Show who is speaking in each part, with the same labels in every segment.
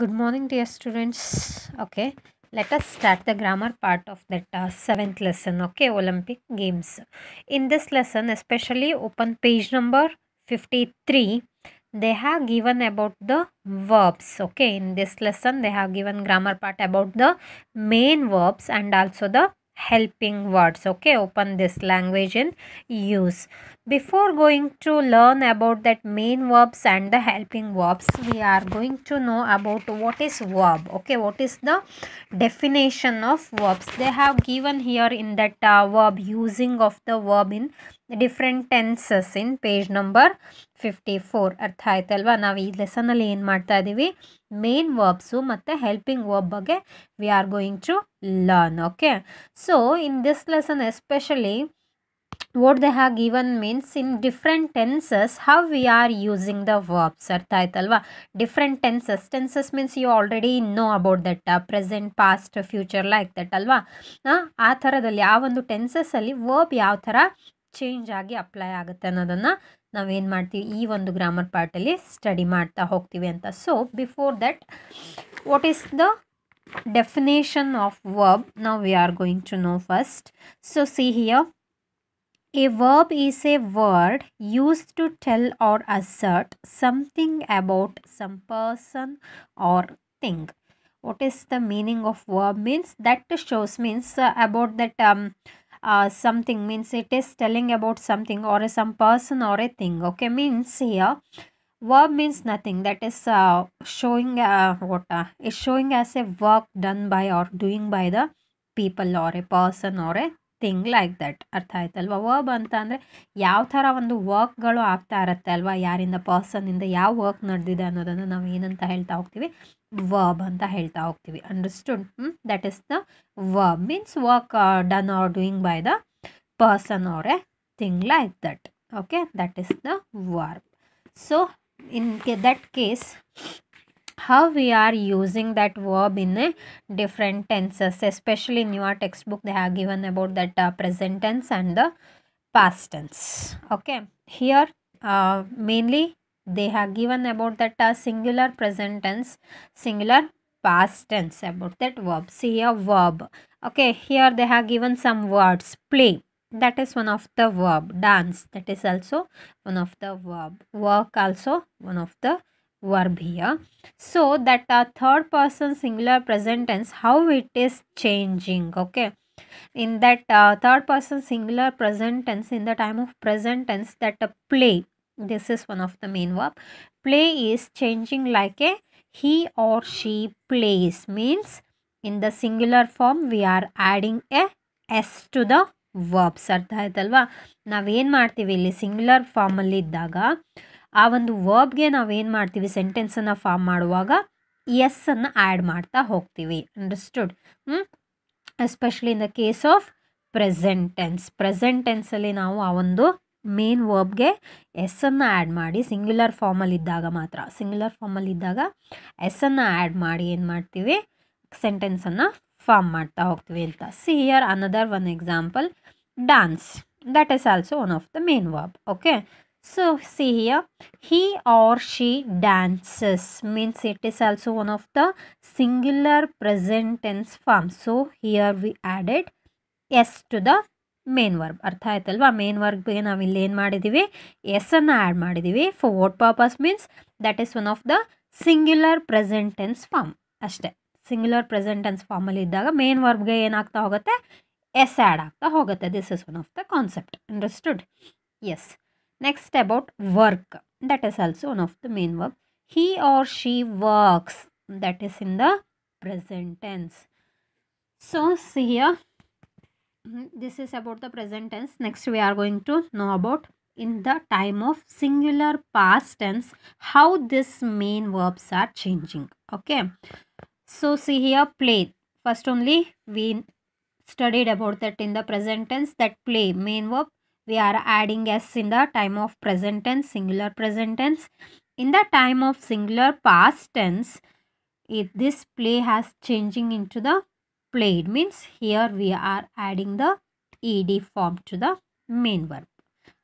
Speaker 1: Good morning dear students. Okay, let us start the grammar part of that uh, seventh lesson. Okay, Olympic Games. In this lesson, especially open page number 53, they have given about the verbs. Okay, in this lesson, they have given grammar part about the main verbs and also the helping words okay open this language in use before going to learn about that main verbs and the helping verbs we are going to know about what is verb okay what is the definition of verbs they have given here in that uh, verb using of the verb in different tenses in page number fifty four ಅರ್ಥ ಆಯ್ತಲ್ವಾ ನಾವು ಈ ಲೆಸನಲ್ಲಿ ಏನು ಮಾಡ್ತಾ ಇದ್ದೀವಿ main verbs ಮತ್ತು helping verb ಬಗ್ಗೆ we are going to learn okay so in this lesson especially what they have given means in different tenses how we are using the verbs ಅರ್ಥ ಆಯ್ತಲ್ವಾ different tenses tenses means you already know about that present past future like that ಅಲ್ವಾ ಆ ಥರದಲ್ಲಿ ಆ ಒಂದು ಟೆನ್ಸಸ್ಸಲ್ಲಿ verb ಯಾವ ಥರ change ಆಗಿ ಅಪ್ಲೈ ಆಗುತ್ತೆ ಅನ್ನೋದನ್ನು ನಾವೇನು ಮಾಡ್ತೀವಿ ಈ ಒಂದು ಗ್ರಾಮರ್ ಪಾರ್ಟಲ್ಲಿ ಸ್ಟಡಿ ಮಾಡ್ತಾ ಹೋಗ್ತೀವಿ ಅಂತ so before that what is the definition of verb ನಾವು we are going to know first so see here a verb is a word use to tell or assert something about some person or thing what is the meaning of verb means that shows means uh, about that um, uh, something means it is telling about something or some person or a thing okay means here verb means nothing that is uh, showing uh, what uh, is showing as a work done by or doing by the people or a person or a thing like that ಅರ್ಥ ಆಯ್ತಲ್ವ verb ಅಂತ ಅಂದರೆ ಯಾವ ಥರ ಒಂದು ವರ್ಕ್ಗಳು ಆಗ್ತಾ alva ಅಲ್ವಾ ಯಾರಿಂದ ಪರ್ಸನ್ನಿಂದ ಯಾವ ವರ್ಕ್ ನಡೆದಿದೆ ಅನ್ನೋದನ್ನು ನಾವು ಏನಂತ ಹೇಳ್ತಾ ಹೋಗ್ತೀವಿ verb ಅಂತ ಹೇಳ್ತಾ ಹೋಗ್ತೀವಿ understood that is the verb means work done or doing by the person or a thing like that okay that is the verb so in that case how we are using that verb in a different tenses especially in your textbook they have given about that uh, present tense and the past tense okay here uh, mainly they have given about that uh, singular present tense singular past tense about that verb see a verb okay here they have given some words play that is one of the verb dance that is also one of the verb work also one of the verb here so that a uh, third person singular present tense how it is changing okay in that uh, third person singular present tense in the time of present tense that uh, play This is one of the main verb. Play is changing like a he or she plays means in the singular form we are adding a s to the verbs ಅರ್ಥ ಆಯ್ತಲ್ವಾ ನಾವೇನು ಮಾಡ್ತೀವಿ ಇಲ್ಲಿ singular ಫಾರ್ಮಲ್ಲಿ ಇದ್ದಾಗ ಆ ಒಂದು ವರ್ಬ್ಗೆ ನಾವೇನು ಮಾಡ್ತೀವಿ ಸೆಂಟೆನ್ಸನ್ನು ಫಾರ್ಮ್ ಮಾಡುವಾಗ ಎಸ್ಸನ್ನು ಆ್ಯಡ್ ಮಾಡ್ತಾ ಹೋಗ್ತೀವಿ understood especially in the case of present tense ಪ್ರೆಸೆಂಟೆನ್ಸಲ್ಲಿ ನಾವು ಆ ಒಂದು ಮೇನ್ ವರ್ಬ್ಗೆ ಎಸ್ಸನ್ನು ಆ್ಯಡ್ ಮಾಡಿ ಸಿಂಗ್ಯುಲರ್ ಫಾರ್ಮಲ್ಲಿದ್ದಾಗ ಮಾತ್ರ ಸಿಂಗ್ಯುಲರ್ ಫಾರ್ಮಲ್ಲಿದ್ದಾಗ ಎಸ್ಸನ್ನು ಆ್ಯಡ್ ಮಾಡಿ ಏನು ಮಾಡ್ತೀವಿ ಸೆಂಟೆನ್ಸನ್ನು ಫಾರ್ಮ್ ಮಾಡ್ತಾ ಹೋಗ್ತೀವಿ ಅಂತ see here another one example dance that is also one of the main verb okay so see here he or she dances means it is also one of the singular present tense form so here we added s to the main verb ಅರ್ಥ ಆಯ್ತಲ್ವಾ main ವರ್ಬ್ಗೆ ನಾವು ಇಲ್ಲಿ ಏನು ಮಾಡಿದ್ದೀವಿ ಎಸ್ಸನ್ನು add ಮಾಡಿದ್ದೀವಿ for what purpose means that is one of the singular present tense form ಅಷ್ಟೇ ಸಿಂಗ್ಯುಲರ್ ಪ್ರೆಸೆಂಟೆನ್ಸ್ ಫಾರ್ಮಲ್ಲಿ ಇದ್ದಾಗ ಮೇನ್ ವರ್ಬ್ಗೆ ಏನಾಗ್ತಾ ಹೋಗುತ್ತೆ ಎಸ್ ಆ್ಯಡ್ ಆಗ್ತಾ ಹೋಗುತ್ತೆ this is one of the concept understood S next about work that is also one of the main verb he or she works that is in the present tense so see here Mm-hmm. this is about the present tense next we are going to know about in the time of singular past tense how this main verbs are changing okay so see here play first only we studied about that in the present tense that play main verb we are adding s in the time of present tense singular present tense in the time of singular past tense if this play has changing into the played means here we are adding the ed form to the main verb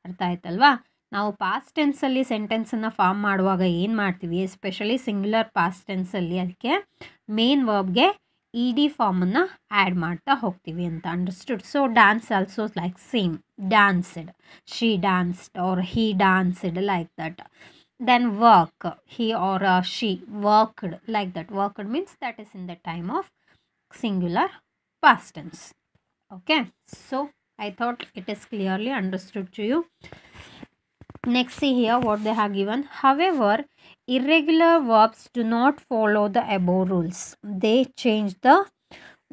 Speaker 1: ಅರ್ಥ ಆಯ್ತಲ್ವಾ ನಾವು past ಟೆನ್ಸಲ್ಲಿ ಸೆಂಟೆನ್ಸನ್ನು form ಮಾಡುವಾಗ ಏನು ಮಾಡ್ತೀವಿ especially singular past ಟೆನ್ಸಲ್ಲಿ ಅದಕ್ಕೆ main ವರ್ಬ್ಗೆ E D ಫಾರ್ಮನ್ನು ಆ್ಯಡ್ ಮಾಡ್ತಾ ಹೋಗ್ತೀವಿ ಅಂತ understood so dance also like same danced she danced or he danced like that then work he or she worked like that worked means that is in the time of singular past tense okay so i thought it is clearly understood to you next see here what they have given however irregular verbs do not follow the above rules they change the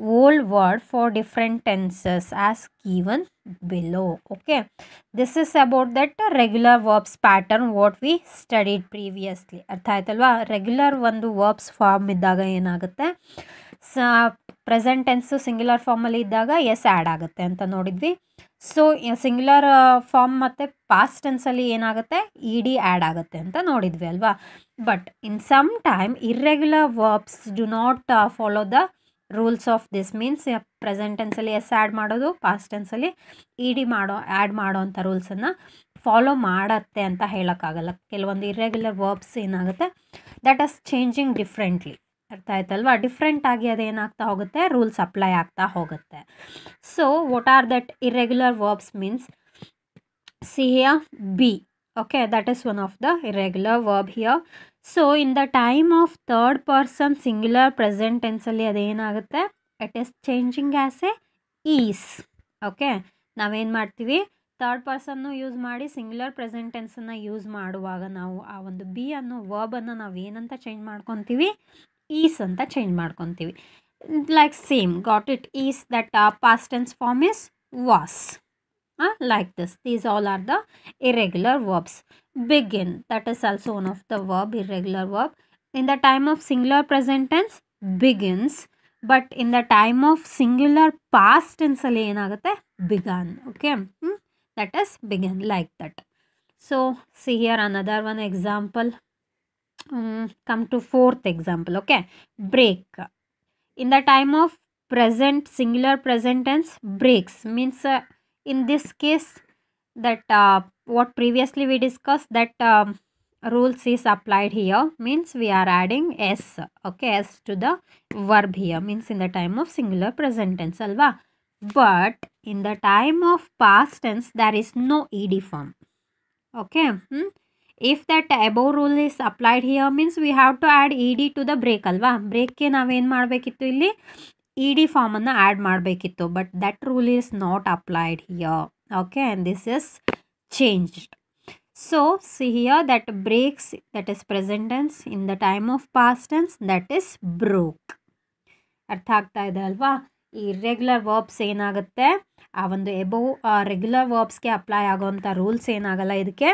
Speaker 1: whole word for different tenses as given below okay this is about that regular verbs pattern what we studied previously ಅರ್ಥ ಆಯ್ತಲ್ವಾ regular ಒಂದು verbs form ಇದ್ದಾಗ So, present tense singular ಫಾರ್ಮಲ್ಲಿ ಇದ್ದಾಗ S add ಆಗುತ್ತೆ ಅಂತ ನೋಡಿದ್ವಿ so singular form ಮತ್ತು ಪಾಸ್ಟ್ ಟೆನ್ಸಲ್ಲಿ ಏನಾಗುತ್ತೆ ಇ ಡಿ ಆ್ಯಡ್ ಆಗುತ್ತೆ ಅಂತ ನೋಡಿದ್ವಿ ಅಲ್ವಾ but in some time irregular verbs do not follow the rules of this means present ಟೆನ್ಸಲ್ಲಿ ಎಸ್ ಆ್ಯಡ್ ಮಾಡೋದು ಪಾಸ್ಟ್ ಟೆನ್ಸಲ್ಲಿ ಇ ಡಿ ಮಾಡೋ ಆ್ಯಡ್ ಮಾಡೋ ಅಂಥ ರೂಲ್ಸನ್ನು ಫಾಲೋ ಮಾಡತ್ತೆ ಅಂತ ಹೇಳೋಕ್ಕಾಗಲ್ಲ ಕೆಲವೊಂದು ಇರ್ರೆಗ್ಯುಲರ್ ವರ್ಬ್ಸ್ ಏನಾಗುತ್ತೆ ದಟ್ ಆಸ್ ಚೇಂಜಿಂಗ್ ಡಿಫ್ರೆಂಟ್ಲಿ ಅರ್ಥ ಆಯ್ತಲ್ವಾ ಡಿಫ್ರೆಂಟ್ ಆಗಿ ಅದೇನಾಗ್ತಾ ಹೋಗುತ್ತೆ ರೂಲ್ಸ್ ಅಪ್ಲೈ ಆಗ್ತಾ ಹೋಗುತ್ತೆ so what are that irregular verbs means see here be okay that is one of the irregular verb here so in the time of third person singular present ಅದು ಅದೇನಾಗುತ್ತೆ it is changing as a is okay ನಾವೇನು ಮಾಡ್ತೀವಿ third ಪರ್ಸನ್ನು use ಮಾಡಿ singular present use ಮಾಡುವಾಗ ನಾವು ಆ ಒಂದು ಬಿ ಅನ್ನೋ ವರ್ಬನ್ನು ನಾವು ಏನಂತ ಚೇಂಜ್ ಮಾಡ್ಕೊತೀವಿ Is mark on TV? Like same, got it. Is that is uh, past tense form is was, was uh, like this. These all are the irregular verbs. begin that is also one of the verb irregular verb in the time of singular present tense begins but in the time of singular past tense ಅಲ್ಲಿ ಏನಾಗುತ್ತೆ began okay hmm? that is begin like that so see here another one example um, come to fourth example okay break in the time of present singular present tense breaks means uh, in this case that uh, what previously we discussed that um, rules is applied here means we are adding s okay s to the verb here means in the time of singular present tense alva but in the time of past tense there is no ed form okay hmm? If that above rule is applied here means we have to add E D to the break ಅಲ್ವಾ ಬ್ರೇಕ್ಗೆ ನಾವೇನು ಮಾಡಬೇಕಿತ್ತು ಇಲ್ಲಿ E D ಫಾರ್ಮನ್ನು add ಮಾಡಬೇಕಿತ್ತು but that rule is not applied here okay and this is changed so see here that breaks that is present tense in the time of past tense that is broke ಅರ್ಥ ಆಗ್ತಾ ಇದೆ ಅಲ್ವಾ ಈ irregular verbs ಏನಾಗುತ್ತೆ ಆ ಒಂದು above regular ವರ್ಬ್ಸ್ಗೆ apply ಆಗೋವಂಥ ರೂಲ್ಸ್ ಏನಾಗಲ್ಲ ಇದಕ್ಕೆ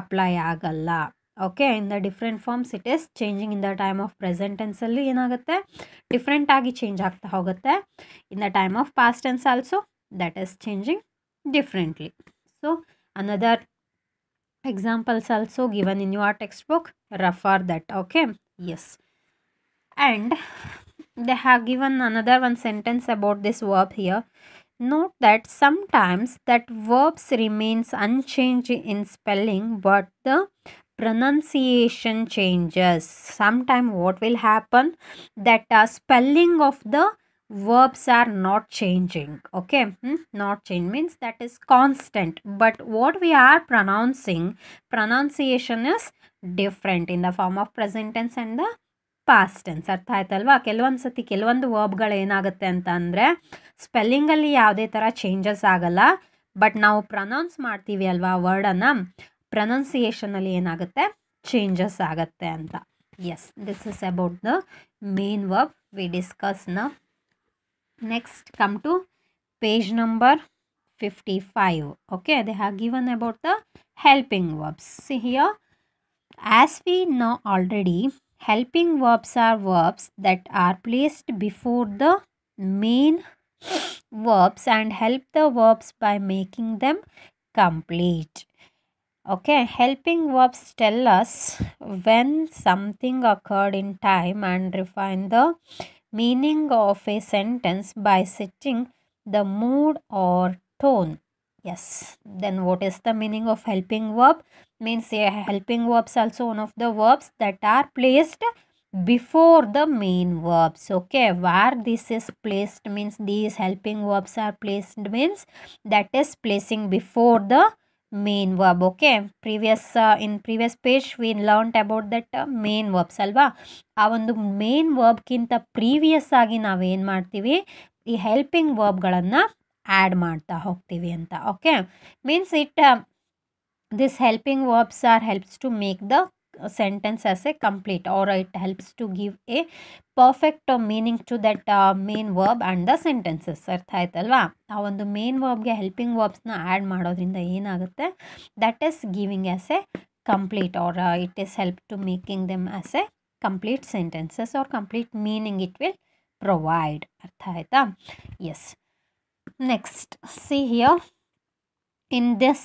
Speaker 1: ಅಪ್ಲೈ ಆಗಲ್ಲ okay in the different forms it is changing in the time of ಪ್ರೆಸೆಂಟೆನ್ಸಲ್ಲಿ ಏನಾಗುತ್ತೆ ಡಿಫ್ರೆಂಟಾಗಿ ಚೇಂಜ್ ಆಗ್ತಾ ಹೋಗುತ್ತೆ in the time of past tense also that is changing differently so another examples also given in your text book rough are that okay yes and they have given another one sentence about this verb here note that sometimes that verbs remains unchanged in spelling but the pronunciation changes sometime what will happen that uh, spelling of the verbs are not changing okay hmm? not change means that is constant but what we are pronouncing pronunciation is different in the form of present tense and the past tense ಅರ್ಥ ಆಯ್ತಲ್ವಾ ಕೆಲವೊಂದು ಸತಿ ಕೆಲವೊಂದು ವರ್ಬ್ಗಳು ಏನಾಗುತ್ತೆ ಅಂತ ಅಂದರೆ ಸ್ಪೆಲ್ಲಿಂಗಲ್ಲಿ ಯಾವುದೇ ಥರ ಚೇಂಜಸ್ ಆಗಲ್ಲ ಬಟ್ ನಾವು ಪ್ರನೌನ್ಸ್ ಮಾಡ್ತೀವಿ ಅಲ್ವಾ ವರ್ಡನ್ನು ಪ್ರನೌನ್ಸಿಯೇಷನಲ್ಲಿ ಏನಾಗುತ್ತೆ ಚೇಂಜಸ್ ಆಗುತ್ತೆ ಅಂತ yes this is about the main verb we discuss ನ next come to page number fifty five okay they have given about the helping verbs see here as we know already Helping verbs are verbs that are placed before the main verbs and help the verbs by making them complete. Okay, helping verbs tell us when something occurred in time and refine the meaning of a sentence by setting the mood or tone. Yes, then what is the meaning of helping verb? means helping verbs also one of the verbs that are placed before the main verbs okay where this is placed means these helping verbs are placed means that is placing before the main verb okay previous in previous page we learnt about that uh, main verb salva avandu main verb kinta previous agi nave en martivi ee helping verb galanna add martta hogtivi anta okay means it uh, this helping verbs are helps to make the uh, sentence as a complete or it helps to give a perfect meaning to that uh, main verb and the sentences arthaytalva aa ondu main verb ge helping verbs na add madodrinda that is giving as a complete or uh, it is help to making them as a complete sentences or complete meaning it will provide That is, yes next see here in this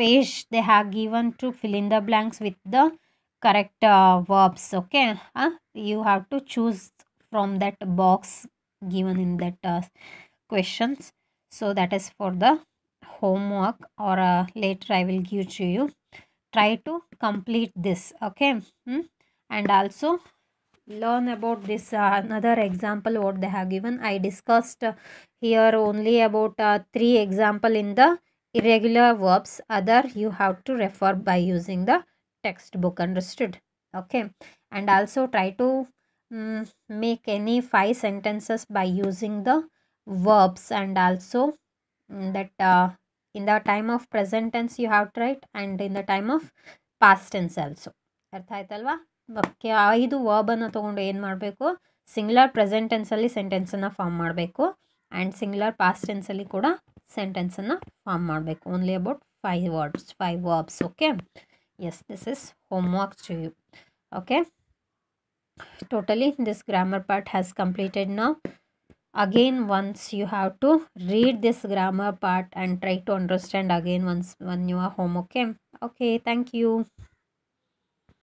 Speaker 1: page they have given to fill in the blanks with the correct uh, verbs okay uh, you have to choose from that box given in that uh, questions so that is for the homework or uh, later i will give to you try to complete this okay hmm? and also learn about this uh, another example what they have given i discussed uh, here only about uh, three example in the irregular verbs other you have to refer by using the textbook understood okay and also try to um, make any five sentences by using the verbs and also um, that uh, in the time of present tense you have to write and in the time of past tense also ಅರ್ಥ ಆಯ್ತಲ್ವಾ okay ಐದು ವರ್ಬನ್ನು ತೊಗೊಂಡು ಏನು ಮಾಡಬೇಕು singular present ಸೆಂಟೆನ್ಸನ್ನು form ಮಾಡಬೇಕು and singular past ಕೂಡ sentence form only about five words five verbs okay yes this is homework to you okay totally this grammar part has completed now again once you have to read this grammar part and try to understand again once when you are home okay okay thank you